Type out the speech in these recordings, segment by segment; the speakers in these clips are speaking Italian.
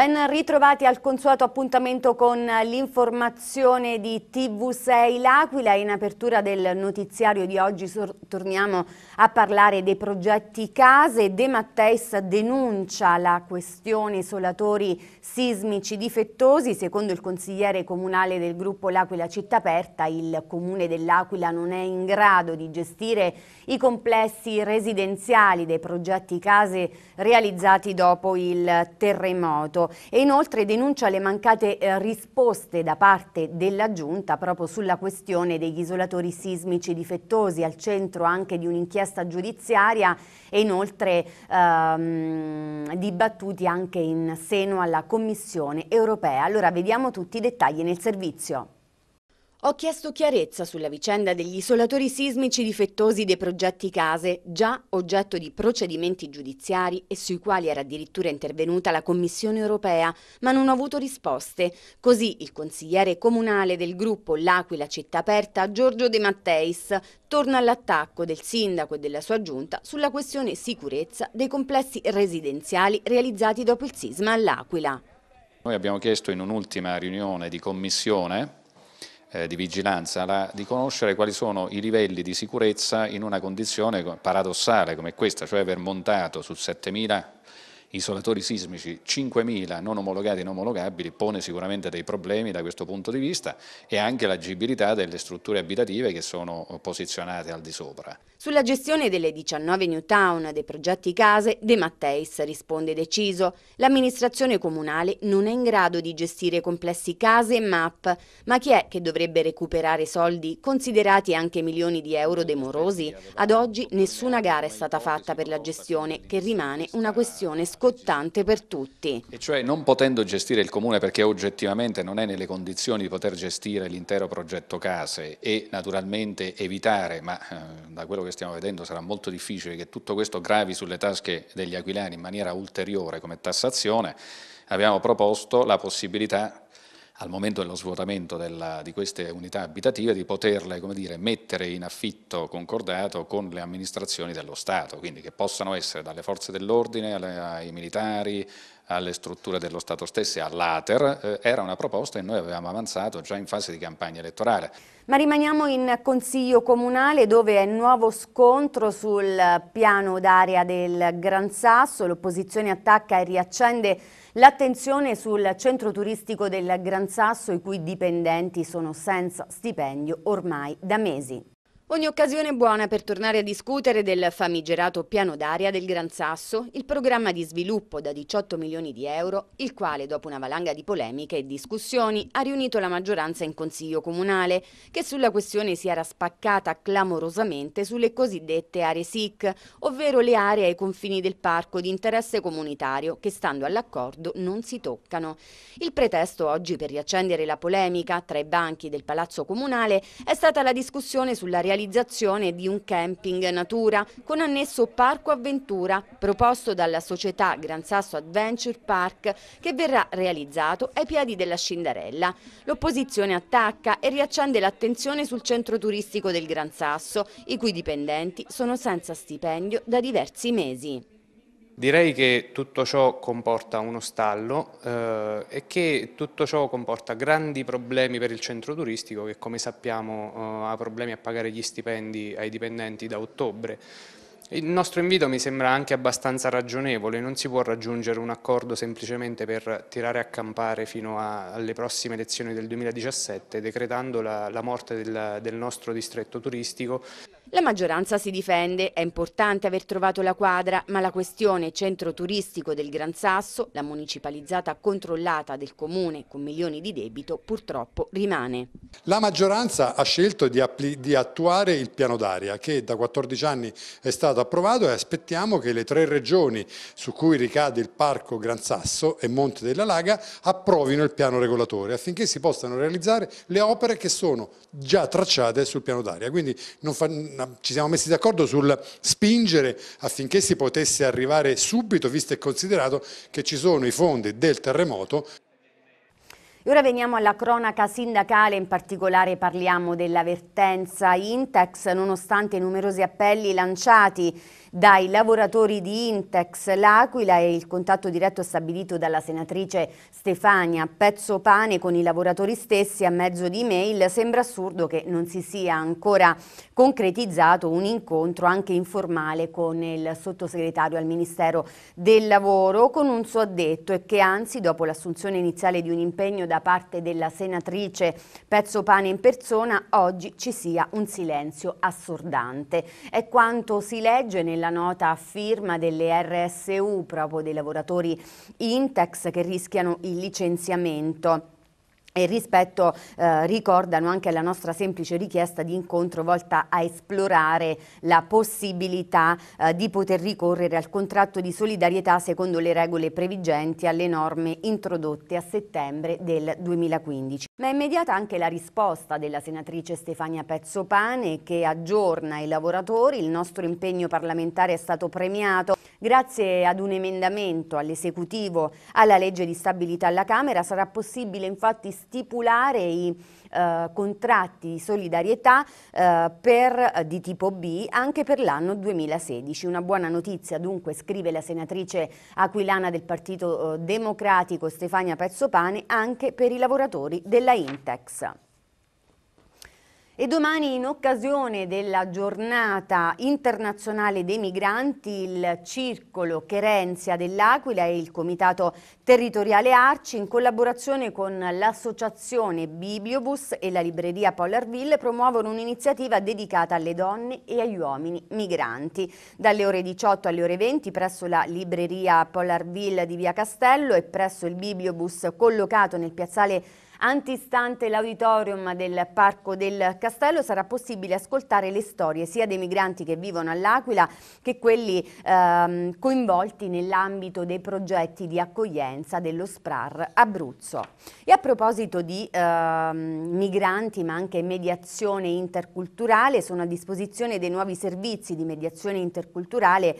Ben ritrovati al consueto appuntamento con l'informazione di TV6 L'Aquila. In apertura del notiziario di oggi torniamo a parlare dei progetti case, De Matteis denuncia la questione isolatori sismici difettosi. Secondo il consigliere comunale del gruppo L'Aquila Città Aperta, il comune dell'Aquila non è in grado di gestire i complessi residenziali dei progetti case realizzati dopo il terremoto e inoltre denuncia le mancate eh, risposte da parte della Giunta proprio sulla questione degli isolatori sismici difettosi al centro anche di un'inchiesta richiesta giudiziaria e inoltre ehm, dibattuti anche in seno alla Commissione europea. Allora vediamo tutti i dettagli nel servizio. Ho chiesto chiarezza sulla vicenda degli isolatori sismici difettosi dei progetti case, già oggetto di procedimenti giudiziari e sui quali era addirittura intervenuta la Commissione europea, ma non ho avuto risposte. Così il consigliere comunale del gruppo L'Aquila Città Aperta, Giorgio De Matteis, torna all'attacco del sindaco e della sua giunta sulla questione sicurezza dei complessi residenziali realizzati dopo il sisma all'Aquila. Noi abbiamo chiesto in un'ultima riunione di commissione eh, di vigilanza, la, di conoscere quali sono i livelli di sicurezza in una condizione paradossale come questa, cioè aver montato su 7000 isolatori sismici 5.000 non omologati e non omologabili pone sicuramente dei problemi da questo punto di vista e anche l'agibilità delle strutture abitative che sono posizionate al di sopra. Sulla gestione delle 19 new town dei progetti case De Matteis risponde deciso. L'amministrazione comunale non è in grado di gestire complessi case e MAP, ma chi è che dovrebbe recuperare soldi considerati anche milioni di euro demorosi? Ad oggi nessuna gara è stata fatta per la gestione che rimane una questione sconosciuta scottante per tutti. E cioè non potendo gestire il Comune perché oggettivamente non è nelle condizioni di poter gestire l'intero progetto case e naturalmente evitare, ma eh, da quello che stiamo vedendo sarà molto difficile che tutto questo gravi sulle tasche degli aquilani in maniera ulteriore come tassazione, abbiamo proposto la possibilità al momento dello svuotamento della, di queste unità abitative di poterle dire, mettere in affitto concordato con le amministrazioni dello Stato, quindi che possano essere dalle forze dell'ordine ai militari, alle strutture dello Stato stesse, all'Ater, eh, era una proposta che noi avevamo avanzato già in fase di campagna elettorale. Ma rimaniamo in Consiglio Comunale dove è nuovo scontro sul piano d'area del Gran Sasso, l'opposizione attacca e riaccende L'attenzione sul centro turistico del Gran Sasso, i cui dipendenti sono senza stipendio ormai da mesi. Ogni occasione buona per tornare a discutere del famigerato piano d'aria del Gran Sasso, il programma di sviluppo da 18 milioni di euro, il quale dopo una valanga di polemiche e discussioni ha riunito la maggioranza in Consiglio Comunale, che sulla questione si era spaccata clamorosamente sulle cosiddette aree SIC, ovvero le aree ai confini del parco di interesse comunitario che stando all'accordo non si toccano. Il pretesto oggi per riaccendere la polemica tra i banchi del Palazzo Comunale è stata la discussione sulla realizzazione realizzazione di un camping natura con annesso parco avventura proposto dalla società Gran Sasso Adventure Park che verrà realizzato ai piedi della Scindarella. L'opposizione attacca e riaccende l'attenzione sul centro turistico del Gran Sasso, i cui dipendenti sono senza stipendio da diversi mesi. Direi che tutto ciò comporta uno stallo eh, e che tutto ciò comporta grandi problemi per il centro turistico che come sappiamo eh, ha problemi a pagare gli stipendi ai dipendenti da ottobre. Il nostro invito mi sembra anche abbastanza ragionevole, non si può raggiungere un accordo semplicemente per tirare a campare fino a, alle prossime elezioni del 2017 decretando la, la morte del, del nostro distretto turistico. La maggioranza si difende, è importante aver trovato la quadra, ma la questione centro turistico del Gran Sasso, la municipalizzata controllata del comune con milioni di debito, purtroppo rimane. La maggioranza ha scelto di, di attuare il piano d'aria che da 14 anni è stato approvato e aspettiamo che le tre regioni su cui ricade il parco Gran Sasso e Monte della Laga approvino il piano regolatore affinché si possano realizzare le opere che sono già tracciate sul piano d'aria. Quindi non fa, ci siamo messi d'accordo sul spingere affinché si potesse arrivare subito, visto e considerato che ci sono i fondi del terremoto. E ora veniamo alla cronaca sindacale, in particolare parliamo dell'avvertenza Intex, nonostante i numerosi appelli lanciati dai lavoratori di Intex L'Aquila e il contatto diretto stabilito dalla senatrice Stefania Pezzo Pane con i lavoratori stessi a mezzo di mail, sembra assurdo che non si sia ancora concretizzato un incontro anche informale con il sottosegretario al Ministero del Lavoro con un suo addetto e che anzi dopo l'assunzione iniziale di un impegno da parte della senatrice Pezzo Pane in persona, oggi ci sia un silenzio assordante. È quanto si legge nel nella nota a firma delle RSU, proprio dei lavoratori Intex che rischiano il licenziamento e rispetto eh, ricordano anche la nostra semplice richiesta di incontro volta a esplorare la possibilità eh, di poter ricorrere al contratto di solidarietà secondo le regole previgenti alle norme introdotte a settembre del 2015. Ma è immediata anche la risposta della senatrice Stefania Pezzopane che aggiorna i lavoratori, il nostro impegno parlamentare è stato premiato Grazie ad un emendamento all'esecutivo alla legge di stabilità alla Camera sarà possibile infatti stipulare i eh, contratti di solidarietà eh, per, eh, di tipo B anche per l'anno 2016. Una buona notizia dunque, scrive la senatrice aquilana del Partito eh, Democratico Stefania Pezzopane, anche per i lavoratori della Intex. E domani in occasione della giornata internazionale dei migranti il Circolo Cherenzia dell'Aquila e il Comitato Territoriale Arci in collaborazione con l'associazione Bibliobus e la libreria Pollarville promuovono un'iniziativa dedicata alle donne e agli uomini migranti. Dalle ore 18 alle ore 20 presso la libreria Pollarville di Via Castello e presso il Bibliobus collocato nel piazzale Antistante l'auditorium del Parco del Castello sarà possibile ascoltare le storie sia dei migranti che vivono all'Aquila che quelli ehm, coinvolti nell'ambito dei progetti di accoglienza dello SPRAR Abruzzo. E a proposito di ehm, migranti ma anche mediazione interculturale sono a disposizione dei nuovi servizi di mediazione interculturale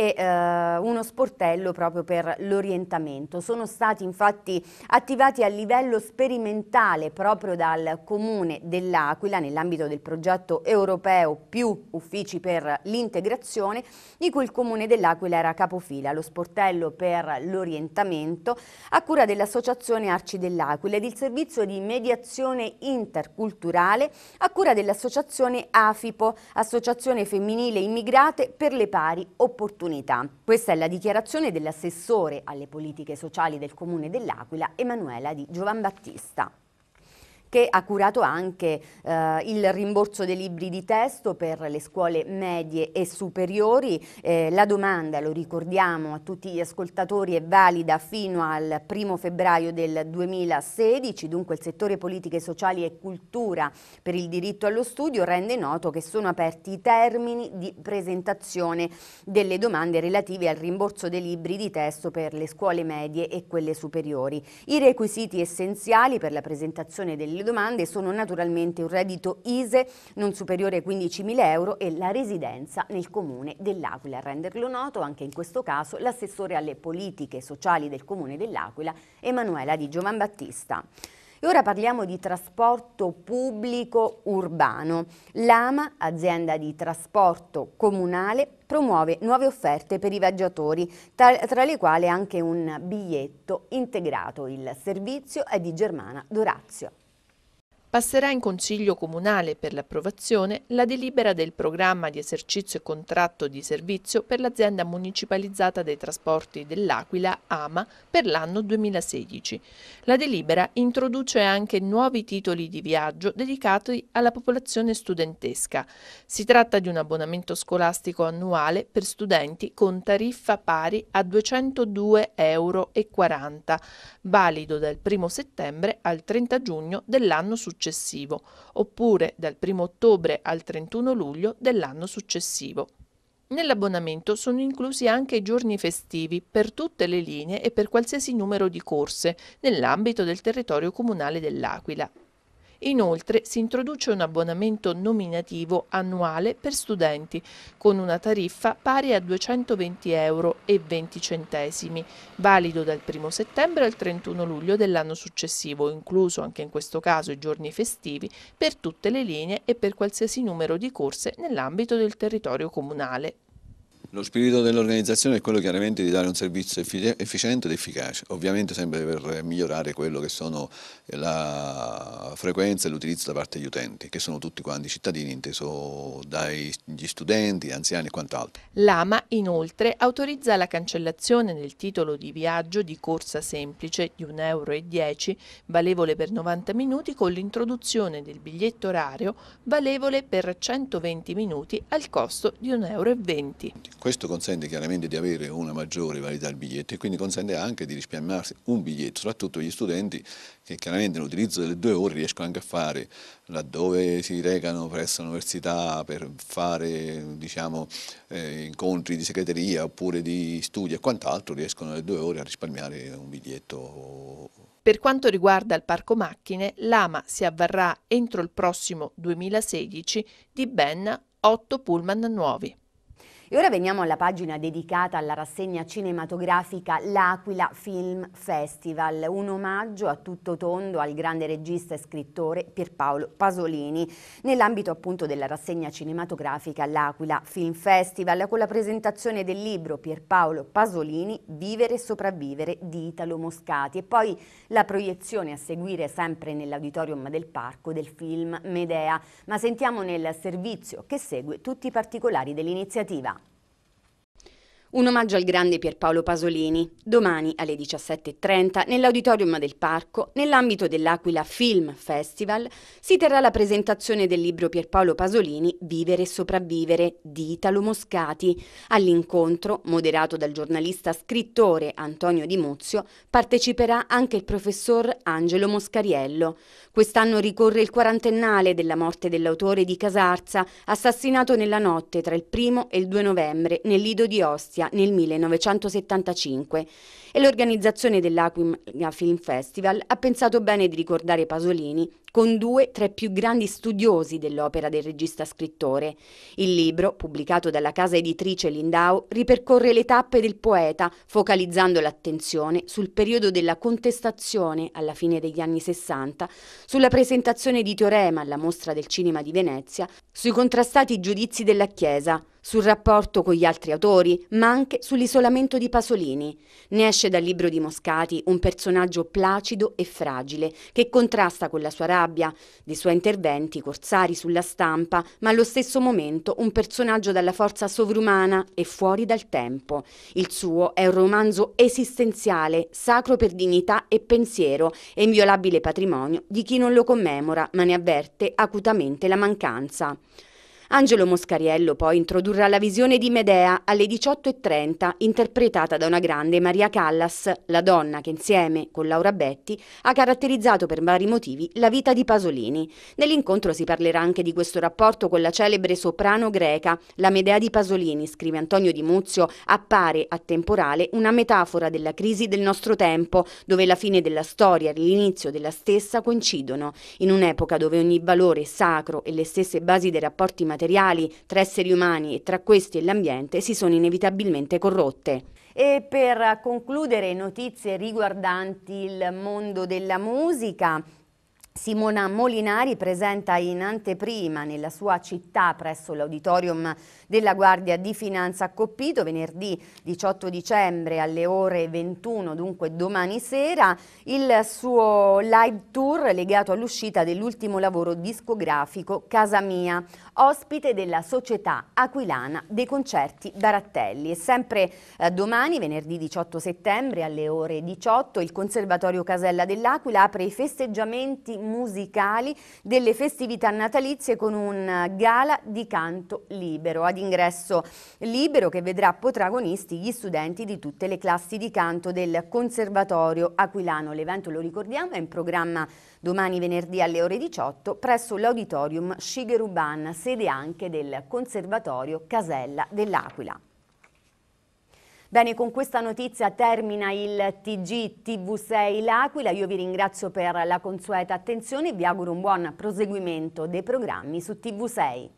e eh, uno sportello proprio per l'orientamento. Sono stati infatti attivati a livello sperimentale proprio dal Comune dell'Aquila nell'ambito del progetto europeo più uffici per l'integrazione di cui il Comune dell'Aquila era capofila. Lo sportello per l'orientamento a cura dell'Associazione Arci dell'Aquila ed il servizio di mediazione interculturale a cura dell'Associazione AFIPO, Associazione Femminile Immigrate per le Pari Opportunità opportunità. Questa è la dichiarazione dell'assessore alle politiche sociali del Comune dell'Aquila, Emanuela di Giovanbattista che ha curato anche eh, il rimborso dei libri di testo per le scuole medie e superiori. Eh, la domanda, lo ricordiamo a tutti gli ascoltatori, è valida fino al primo febbraio del 2016, dunque il settore politiche sociali e cultura per il diritto allo studio rende noto che sono aperti i termini di presentazione delle domande relative al rimborso dei libri di testo per le scuole medie e quelle superiori. I requisiti essenziali per la presentazione delle le domande sono naturalmente un reddito ISE non superiore ai 15.000 euro e la residenza nel comune dell'Aquila. A renderlo noto anche in questo caso l'assessore alle politiche sociali del comune dell'Aquila, Emanuela Di Giovanbattista. E ora parliamo di trasporto pubblico urbano. L'AMA, azienda di trasporto comunale, promuove nuove offerte per i viaggiatori, tra, tra, le quali anche un biglietto integrato. Il servizio è di Germana Dorazio passerà in Consiglio Comunale per l'approvazione la delibera del programma di esercizio e contratto di servizio per l'azienda municipalizzata dei trasporti dell'Aquila, AMA, per l'anno 2016. La delibera introduce anche nuovi titoli di viaggio dedicati alla popolazione studentesca. Si tratta di un abbonamento scolastico annuale per studenti con tariffa pari a 202,40 euro, valido dal 1 settembre al 30 giugno dell'anno successivo successivo, oppure dal 1 ottobre al 31 luglio dell'anno successivo. Nell'abbonamento sono inclusi anche i giorni festivi per tutte le linee e per qualsiasi numero di corse nell'ambito del territorio comunale dell'Aquila, Inoltre si introduce un abbonamento nominativo annuale per studenti con una tariffa pari a 220 euro e 20 centesimi, valido dal 1 settembre al 31 luglio dell'anno successivo, incluso anche in questo caso i giorni festivi, per tutte le linee e per qualsiasi numero di corse nell'ambito del territorio comunale. Lo spirito dell'organizzazione è quello chiaramente di dare un servizio efficiente ed efficace, ovviamente sempre per migliorare quello che sono eh, la frequenza e l'utilizzo da parte degli utenti, che sono tutti quanti cittadini, inteso dagli studenti, anziani e quant'altro. L'AMA inoltre autorizza la cancellazione del titolo di viaggio di corsa semplice di 1,10 euro, valevole per 90 minuti, con l'introduzione del biglietto orario valevole per 120 minuti al costo di 1,20 euro. Questo consente chiaramente di avere una maggiore validità al biglietto e quindi consente anche di risparmiarsi un biglietto, soprattutto gli studenti che chiaramente nell'utilizzo delle due ore riescono anche a fare laddove si recano presso l'università per fare diciamo, eh, incontri di segreteria oppure di studi e quant'altro, riescono alle due ore a risparmiare un biglietto per quanto riguarda il parco macchine, l'AMA si avvarrà entro il prossimo 2016 di ben 8 pullman nuovi. E ora veniamo alla pagina dedicata alla rassegna cinematografica L'Aquila Film Festival, un omaggio a tutto tondo al grande regista e scrittore Pierpaolo Pasolini, nell'ambito appunto della rassegna cinematografica L'Aquila Film Festival, con la presentazione del libro Pierpaolo Pasolini Vivere e sopravvivere di Italo Moscati e poi la proiezione a seguire sempre nell'auditorium del parco del film Medea. Ma sentiamo nel servizio che segue tutti i particolari dell'iniziativa. Un omaggio al grande Pierpaolo Pasolini, domani alle 17.30 nell'auditorium del Parco, nell'ambito dell'Aquila Film Festival, si terrà la presentazione del libro Pierpaolo Pasolini Vivere e sopravvivere di Italo Moscati. All'incontro, moderato dal giornalista scrittore Antonio Di Muzio, parteciperà anche il professor Angelo Moscariello. Quest'anno ricorre il quarantennale della morte dell'autore di Casarza, assassinato nella notte tra il primo e il 2 novembre nel Lido di Ostia Venezia nel 1975 e l'organizzazione dell'Aquila Film Festival ha pensato bene di ricordare Pasolini con due tra i più grandi studiosi dell'opera del regista scrittore. Il libro, pubblicato dalla casa editrice Lindau, ripercorre le tappe del poeta, focalizzando l'attenzione sul periodo della contestazione alla fine degli anni 60, sulla presentazione di Teorema alla mostra del cinema di Venezia, sui contrastati giudizi della Chiesa, sul rapporto con gli altri autori, ma anche sull'isolamento di Pasolini. Ne esce dal libro di Moscati un personaggio placido e fragile, che contrasta con la sua rabbia, dei suoi interventi corsari sulla stampa, ma allo stesso momento un personaggio dalla forza sovrumana e fuori dal tempo. Il suo è un romanzo esistenziale, sacro per dignità e pensiero, e inviolabile patrimonio di chi non lo commemora, ma ne avverte acutamente la mancanza. Angelo Moscariello poi introdurrà la visione di Medea alle 18.30, interpretata da una grande Maria Callas, la donna che insieme con Laura Betti ha caratterizzato per vari motivi la vita di Pasolini. Nell'incontro si parlerà anche di questo rapporto con la celebre soprano greca, la Medea di Pasolini, scrive Antonio Di Muzio, appare a temporale una metafora della crisi del nostro tempo, dove la fine della storia e l'inizio della stessa coincidono, in un'epoca dove ogni valore sacro e le stesse basi dei rapporti materiali materiali tra esseri umani e tra questi e l'ambiente si sono inevitabilmente corrotte. E per concludere notizie riguardanti il mondo della musica, Simona Molinari presenta in anteprima nella sua città presso l'auditorium della Guardia di Finanza a Coppito venerdì 18 dicembre alle ore 21, dunque domani sera, il suo live tour legato all'uscita dell'ultimo lavoro discografico Casa Mia ospite della Società Aquilana dei Concerti Barattelli. E sempre eh, domani, venerdì 18 settembre, alle ore 18, il Conservatorio Casella dell'Aquila apre i festeggiamenti musicali delle festività natalizie con un eh, gala di canto libero, ad ingresso libero che vedrà protagonisti gli studenti di tutte le classi di canto del Conservatorio Aquilano. L'evento, lo ricordiamo, è in programma domani venerdì alle ore 18 presso l'auditorium Shigeruban, sede anche del Conservatorio Casella dell'Aquila. Bene, con questa notizia termina il TG TV6 L'Aquila. Io vi ringrazio per la consueta attenzione e vi auguro un buon proseguimento dei programmi su TV6.